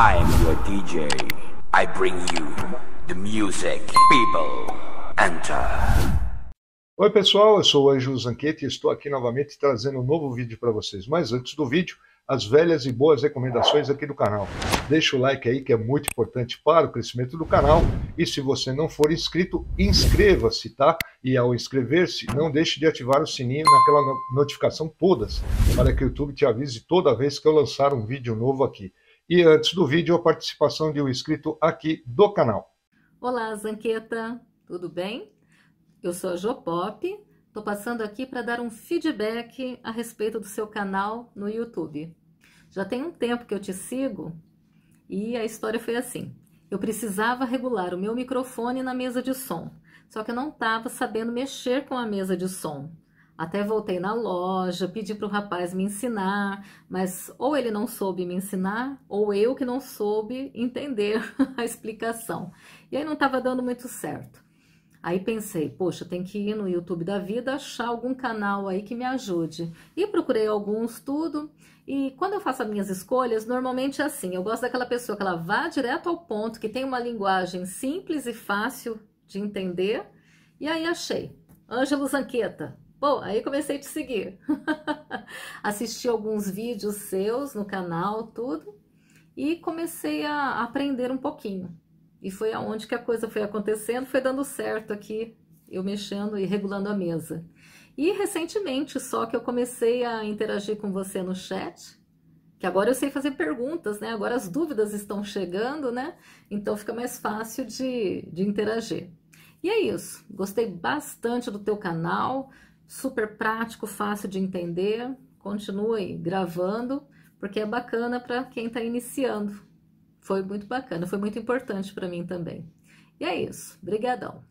I'm your DJ. I bring you the music, people, enter. Oi pessoal, eu sou o Anjo Zanquete e estou aqui novamente trazendo um novo vídeo para vocês. Mas antes do vídeo, as velhas e boas recomendações aqui do canal. Deixa o like aí que é muito importante para o crescimento do canal e se você não for inscrito, inscreva-se, tá? E ao inscrever-se, não deixe de ativar o sininho naquela notificação todas, para que o YouTube te avise toda vez que eu lançar um vídeo novo aqui. E antes do vídeo, a participação de um inscrito aqui do canal. Olá, Zanqueta, tudo bem? Eu sou a Jopop, estou passando aqui para dar um feedback a respeito do seu canal no YouTube. Já tem um tempo que eu te sigo e a história foi assim. Eu precisava regular o meu microfone na mesa de som, só que eu não estava sabendo mexer com a mesa de som. Até voltei na loja, pedi para o rapaz me ensinar, mas ou ele não soube me ensinar, ou eu que não soube entender a explicação. E aí não estava dando muito certo. Aí pensei, poxa, tem que ir no YouTube da vida achar algum canal aí que me ajude. E procurei alguns tudo. E quando eu faço as minhas escolhas, normalmente é assim. Eu gosto daquela pessoa que ela vá direto ao ponto, que tem uma linguagem simples e fácil de entender. E aí achei. Ângelo Zanqueta, Bom, aí comecei a te seguir. Assisti alguns vídeos seus no canal, tudo, e comecei a aprender um pouquinho. E foi aonde que a coisa foi acontecendo, foi dando certo aqui, eu mexendo e regulando a mesa. E recentemente só que eu comecei a interagir com você no chat, que agora eu sei fazer perguntas, né? Agora as dúvidas estão chegando, né? Então fica mais fácil de, de interagir. E é isso. Gostei bastante do teu canal super prático, fácil de entender. Continue gravando, porque é bacana para quem está iniciando. Foi muito bacana, foi muito importante para mim também. E é isso, brigadão.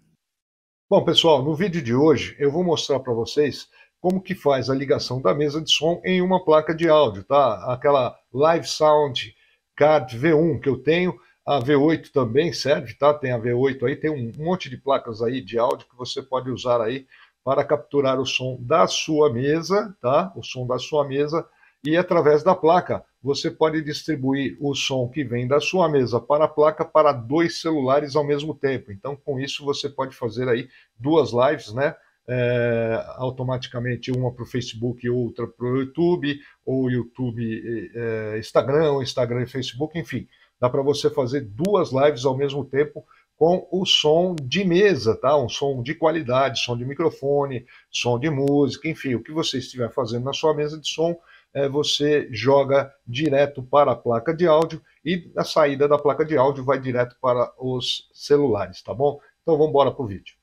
Bom, pessoal, no vídeo de hoje eu vou mostrar para vocês como que faz a ligação da mesa de som em uma placa de áudio, tá? Aquela Live Sound Card V1 que eu tenho, a V8 também serve, tá? Tem a V8 aí, tem um monte de placas aí de áudio que você pode usar aí para capturar o som da sua mesa, tá? O som da sua mesa e através da placa você pode distribuir o som que vem da sua mesa para a placa para dois celulares ao mesmo tempo. Então, com isso você pode fazer aí duas lives, né? É, automaticamente uma para o Facebook e outra para o YouTube, ou YouTube, é, Instagram, Instagram e Facebook, enfim, dá para você fazer duas lives ao mesmo tempo com o som de mesa, tá? Um som de qualidade, som de microfone, som de música, enfim, o que você estiver fazendo na sua mesa de som, é, você joga direto para a placa de áudio e a saída da placa de áudio vai direto para os celulares, tá bom? Então vamos embora para o vídeo.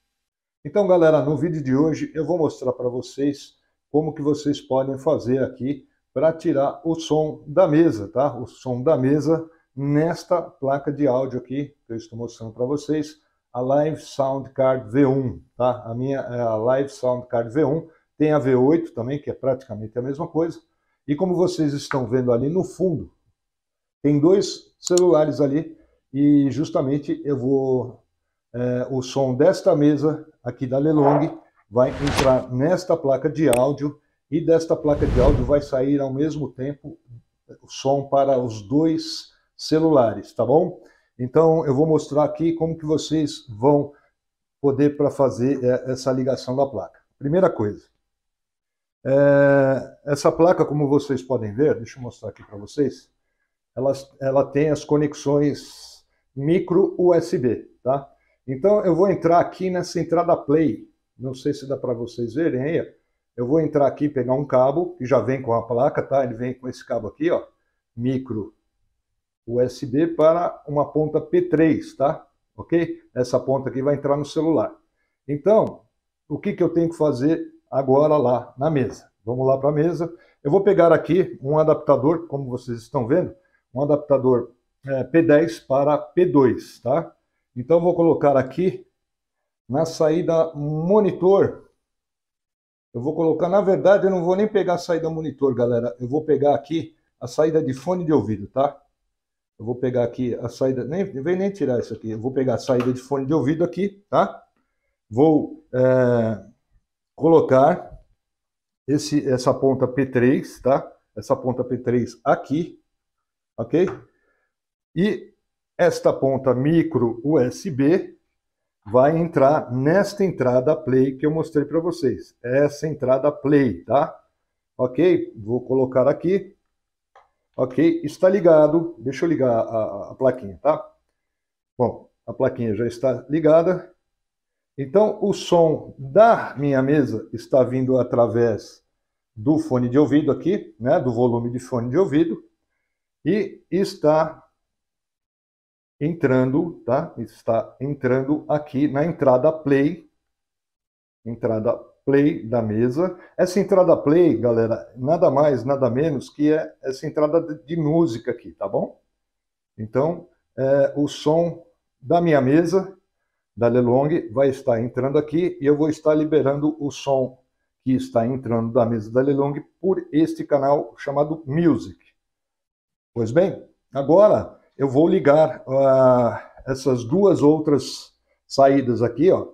Então galera, no vídeo de hoje eu vou mostrar para vocês como que vocês podem fazer aqui para tirar o som da mesa, tá? O som da mesa nesta placa de áudio aqui que eu estou mostrando para vocês, a Live Sound Card V1, tá? A minha é, a Live Sound Card V1 tem a V8 também, que é praticamente a mesma coisa. E como vocês estão vendo ali no fundo, tem dois celulares ali e justamente eu vou é, o som desta mesa aqui da Lelong vai entrar nesta placa de áudio e desta placa de áudio vai sair ao mesmo tempo o som para os dois celulares, tá bom? Então eu vou mostrar aqui como que vocês vão poder para fazer é, essa ligação da placa. Primeira coisa, é, essa placa, como vocês podem ver, deixa eu mostrar aqui para vocês, ela, ela tem as conexões micro USB, tá? Então eu vou entrar aqui nessa entrada play, não sei se dá para vocês verem aí, eu vou entrar aqui pegar um cabo que já vem com a placa, tá? Ele vem com esse cabo aqui, ó, micro USB para uma ponta P3, tá? Ok? Essa ponta aqui vai entrar no celular. Então, o que, que eu tenho que fazer agora lá na mesa? Vamos lá para a mesa. Eu vou pegar aqui um adaptador, como vocês estão vendo, um adaptador é, P10 para P2, tá? Então, vou colocar aqui na saída monitor. Eu vou colocar, na verdade, eu não vou nem pegar a saída monitor, galera. Eu vou pegar aqui a saída de fone de ouvido, tá? Eu vou pegar aqui a saída, nem vem nem tirar isso aqui. Eu vou pegar a saída de fone de ouvido aqui, tá? Vou é, colocar esse, essa ponta P3, tá? Essa ponta P3 aqui, ok? E esta ponta micro USB vai entrar nesta entrada play que eu mostrei para vocês. Essa entrada play, tá? Ok? Vou colocar aqui. Ok, está ligado. Deixa eu ligar a, a plaquinha, tá? Bom, a plaquinha já está ligada. Então, o som da minha mesa está vindo através do fone de ouvido aqui, né, do volume de fone de ouvido, e está entrando, tá? Está entrando aqui na entrada play, entrada play da mesa. Essa entrada play, galera, nada mais, nada menos que é essa entrada de música aqui, tá bom? Então, é, o som da minha mesa, da Lelong, vai estar entrando aqui e eu vou estar liberando o som que está entrando da mesa da Lelong por este canal chamado Music. Pois bem, agora eu vou ligar uh, essas duas outras saídas aqui, ó.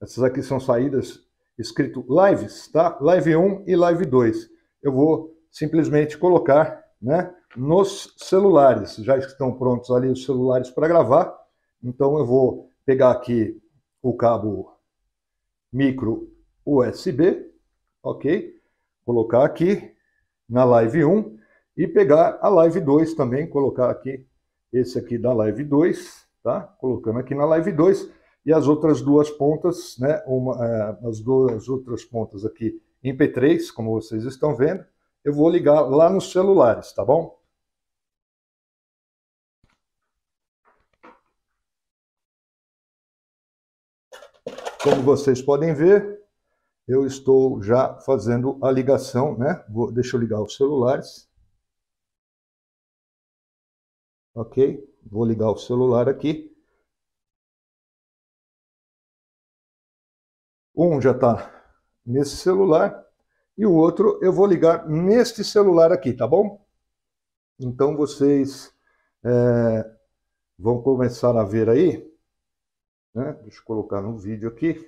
Essas aqui são saídas escrito lives, tá? Live 1 e live 2. Eu vou simplesmente colocar, né, nos celulares. Já estão prontos ali os celulares para gravar. Então eu vou pegar aqui o cabo micro USB, OK? Colocar aqui na live 1 e pegar a live 2 também, colocar aqui esse aqui da live 2, tá? Colocando aqui na live 2 e as outras duas pontas, né, uma, é, as duas outras pontas aqui em P3, como vocês estão vendo, eu vou ligar lá nos celulares, tá bom? Como vocês podem ver, eu estou já fazendo a ligação, né? Vou, deixa eu ligar os celulares. Ok, vou ligar o celular aqui. Um já está nesse celular e o outro eu vou ligar neste celular aqui, tá bom? Então vocês é, vão começar a ver aí, né? deixa eu colocar no vídeo aqui,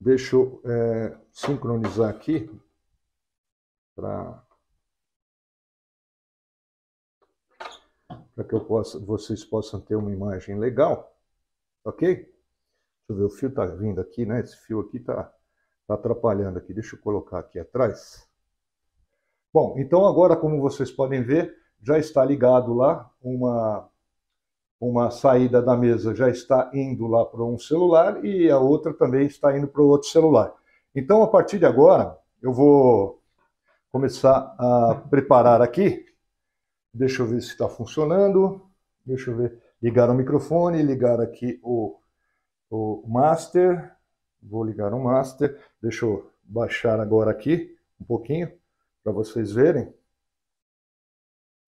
deixa eu é, sincronizar aqui para para que eu possa, vocês possam ter uma imagem legal, ok? Deixa eu ver, o fio está vindo aqui, né? Esse fio aqui está tá atrapalhando aqui. Deixa eu colocar aqui atrás. Bom, então agora, como vocês podem ver, já está ligado lá uma, uma saída da mesa já está indo lá para um celular e a outra também está indo para o outro celular. Então, a partir de agora, eu vou começar a preparar aqui. Deixa eu ver se está funcionando. Deixa eu ver. Ligar o microfone, ligar aqui o o master, vou ligar o master, deixa eu baixar agora aqui um pouquinho para vocês verem,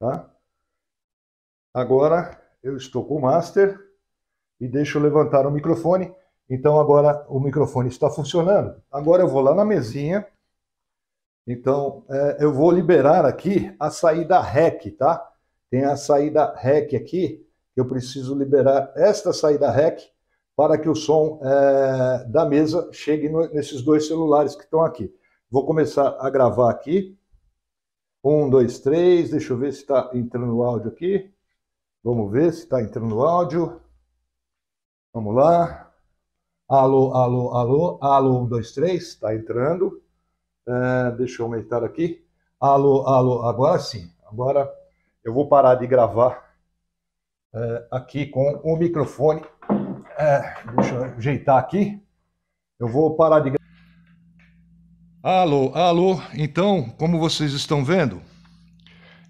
tá? Agora eu estou com o master e deixa eu levantar o microfone, então agora o microfone está funcionando. Agora eu vou lá na mesinha, então é, eu vou liberar aqui a saída REC, tá? Tem a saída REC aqui, eu preciso liberar esta saída REC, para que o som é, da mesa chegue no, nesses dois celulares que estão aqui. Vou começar a gravar aqui. Um, dois, três. Deixa eu ver se está entrando o áudio aqui. Vamos ver se está entrando o áudio. Vamos lá. Alô, alô, alô. Alô, um, dois, três. Está entrando. É, deixa eu aumentar aqui. Alô, alô. Agora sim. Agora eu vou parar de gravar é, aqui com o microfone é, deixa eu ajeitar aqui. Eu vou parar de. Alô, alô. Então, como vocês estão vendo,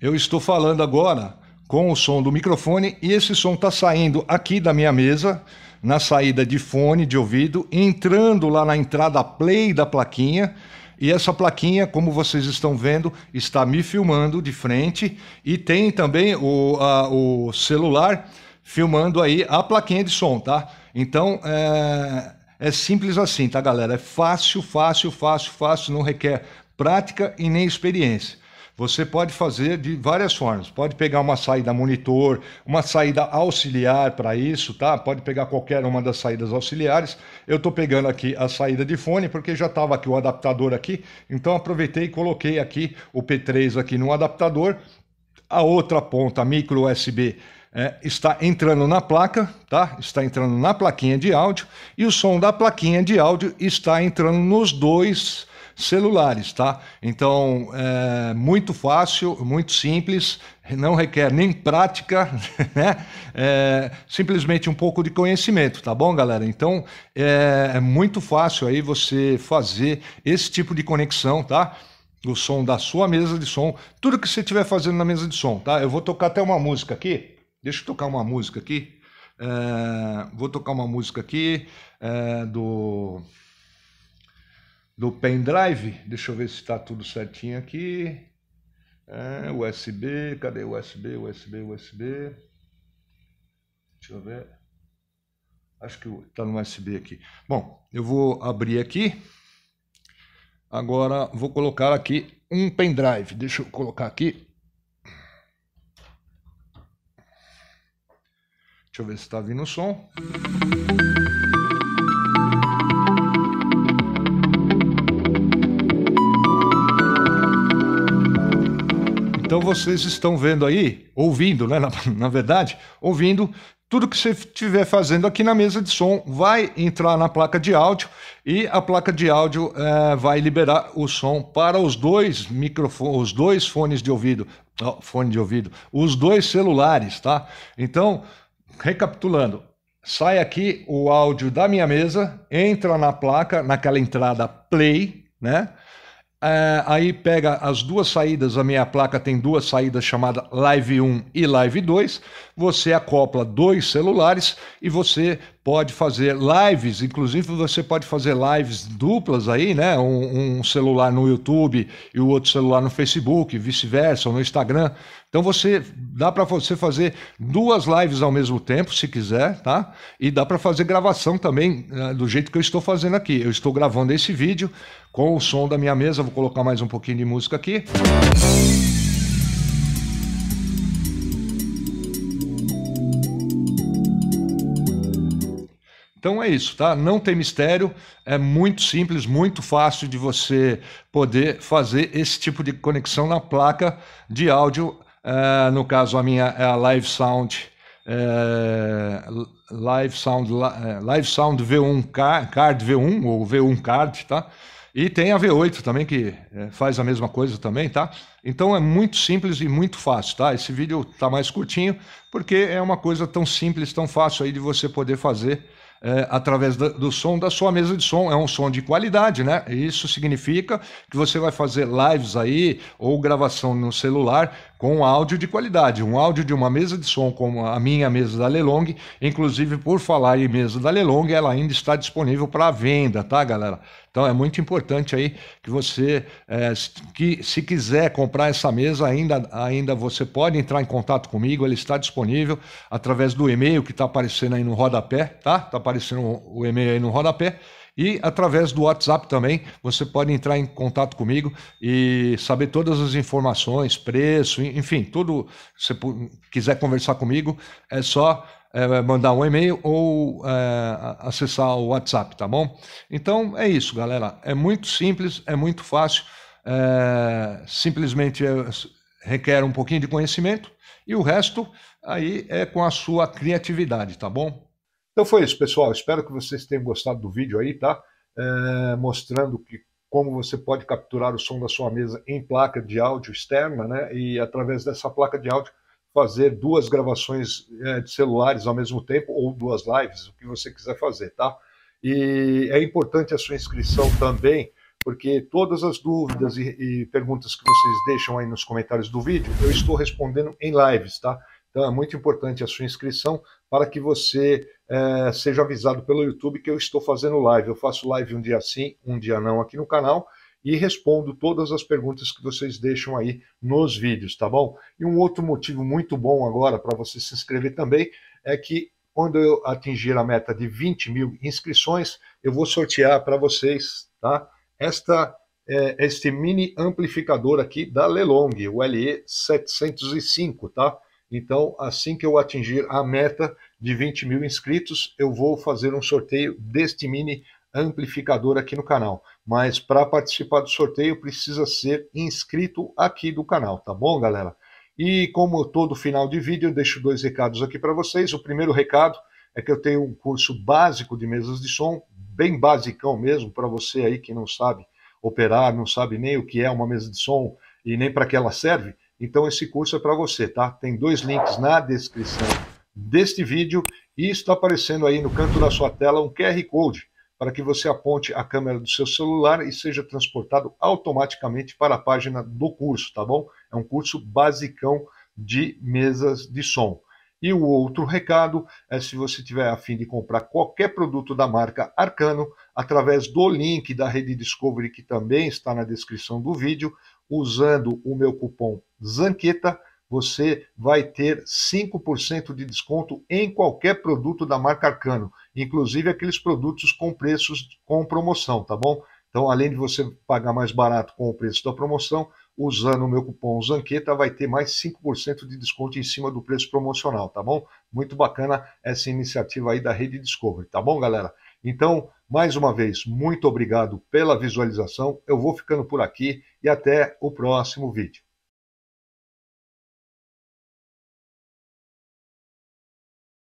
eu estou falando agora com o som do microfone e esse som está saindo aqui da minha mesa, na saída de fone de ouvido, entrando lá na entrada play da plaquinha. E essa plaquinha, como vocês estão vendo, está me filmando de frente e tem também o, a, o celular filmando aí a plaquinha de som, tá? Então, é, é simples assim, tá, galera? É fácil, fácil, fácil, fácil, não requer prática e nem experiência. Você pode fazer de várias formas. Pode pegar uma saída monitor, uma saída auxiliar para isso, tá? Pode pegar qualquer uma das saídas auxiliares. Eu estou pegando aqui a saída de fone porque já estava aqui o adaptador aqui. Então aproveitei e coloquei aqui o P3 aqui no adaptador. A outra ponta micro USB é, está entrando na placa, tá? Está entrando na plaquinha de áudio e o som da plaquinha de áudio está entrando nos dois celulares, tá? Então, é muito fácil, muito simples, não requer nem prática, né? É, simplesmente um pouco de conhecimento, tá bom, galera? Então, é, é muito fácil aí você fazer esse tipo de conexão, tá? O som da sua mesa de som, tudo que você estiver fazendo na mesa de som, tá? Eu vou tocar até uma música aqui. Deixa eu tocar uma música aqui. É, vou tocar uma música aqui uh, do do pendrive. Deixa eu ver se está tudo certinho aqui. É, USB, cadê USB, USB, USB? Deixa eu ver. Acho que está no USB aqui. Bom, eu vou abrir aqui. Agora vou colocar aqui um pendrive. Deixa eu colocar aqui Deixa eu ver se está vindo o som. Então vocês estão vendo aí, ouvindo, né? Na, na, verdade, ouvindo tudo que você estiver fazendo aqui na mesa de som vai entrar na placa de áudio e a placa de áudio é, vai liberar o som para os dois microfones, os dois fones de ouvido, oh, fone de ouvido, os dois celulares, tá? Então recapitulando, sai aqui o áudio da minha mesa, entra na placa, naquela entrada play, né? É, aí pega as duas saídas, a minha placa tem duas saídas chamada Live 1 e Live 2. Você acopla dois celulares e você pode fazer lives, inclusive você pode fazer lives duplas aí, né? Um, um celular no YouTube e o outro celular no Facebook, vice-versa, ou no Instagram. Então você dá para você fazer duas lives ao mesmo tempo, se quiser, tá? E dá para fazer gravação também né, do jeito que eu estou fazendo aqui. Eu estou gravando esse vídeo com o som da minha mesa. Vou colocar mais um pouquinho de música aqui. Então é isso, tá? Não tem mistério, é muito simples, muito fácil de você poder fazer esse tipo de conexão na placa de áudio. É, no caso, a minha é a Live Sound, é, Live Sound, eh, Live Sound V1 Card V1 ou V1 Card, tá? E tem a V8 também, que é, faz a mesma coisa também, tá? Então é muito simples e muito fácil, tá? Esse vídeo tá mais curtinho, porque é uma coisa tão simples, tão fácil aí de você poder fazer é, através do, do som da sua mesa de som. É um som de qualidade, né? Isso significa que você vai fazer lives aí ou gravação no celular com áudio de qualidade, um áudio de uma mesa de som como a minha mesa da Lelong, inclusive por falar em mesa da Lelong, ela ainda está disponível para venda, tá, galera? Então é muito importante aí que você, é, que se quiser comprar essa mesa, ainda, ainda você pode entrar em contato comigo, ela está disponível através do e-mail que está aparecendo aí no rodapé, tá? Está aparecendo o e-mail aí no rodapé. E através do WhatsApp também, você pode entrar em contato comigo e saber todas as informações, preço, enfim, tudo. Se você quiser conversar comigo, é só é, mandar um e-mail ou é, acessar o WhatsApp, tá bom? Então é isso, galera. É muito simples, é muito fácil. É, simplesmente é, requer um pouquinho de conhecimento e o resto aí é com a sua criatividade, tá bom? Então foi isso, pessoal. Espero que vocês tenham gostado do vídeo aí, tá? É, mostrando que como você pode capturar o som da sua mesa em placa de áudio externa, né? E através dessa placa de áudio fazer duas gravações é, de celulares ao mesmo tempo ou duas lives, o que você quiser fazer, tá? E é importante a sua inscrição também, porque todas as dúvidas e, e perguntas que vocês deixam aí nos comentários do vídeo, eu estou respondendo em lives, tá? Então é muito importante a sua inscrição para que você é, seja avisado pelo YouTube que eu estou fazendo live. Eu faço live um dia sim, um dia não aqui no canal e respondo todas as perguntas que vocês deixam aí nos vídeos, tá bom? E um outro motivo muito bom agora para você se inscrever também é que quando eu atingir a meta de 20 mil inscrições, eu vou sortear para vocês, tá? Esta é, este mini amplificador aqui da Lelong, o LE705, tá? Então, assim que eu atingir a meta de 20 mil inscritos, eu vou fazer um sorteio deste mini amplificador aqui no canal. Mas para participar do sorteio, precisa ser inscrito aqui do canal, tá bom, galera? E como todo final de vídeo, eu deixo dois recados aqui para vocês. O primeiro recado é que eu tenho um curso básico de mesas de som, bem basicão mesmo, para você aí que não sabe operar, não sabe nem o que é uma mesa de som e nem para que ela serve. Então esse curso é para você, tá? Tem dois links na descrição deste vídeo e está aparecendo aí no canto da sua tela um QR Code para que você aponte a câmera do seu celular e seja transportado automaticamente para a página do curso, tá bom? É um curso basicão de mesas de som. E o outro recado é se você tiver a fim de comprar qualquer produto da marca Arcano, através do link da rede Discovery que também está na descrição do vídeo, usando o meu cupom Zanqueta, você vai ter 5% de desconto em qualquer produto da marca Arcano, inclusive aqueles produtos com preços com promoção, tá bom? Então, além de você pagar mais barato com o preço da promoção, usando o meu cupom Zanqueta, vai ter mais 5% de desconto em cima do preço promocional, tá bom? Muito bacana essa iniciativa aí da Rede Discovery, tá bom, galera? Então, mais uma vez, muito obrigado pela visualização. Eu vou ficando por aqui e até o próximo vídeo.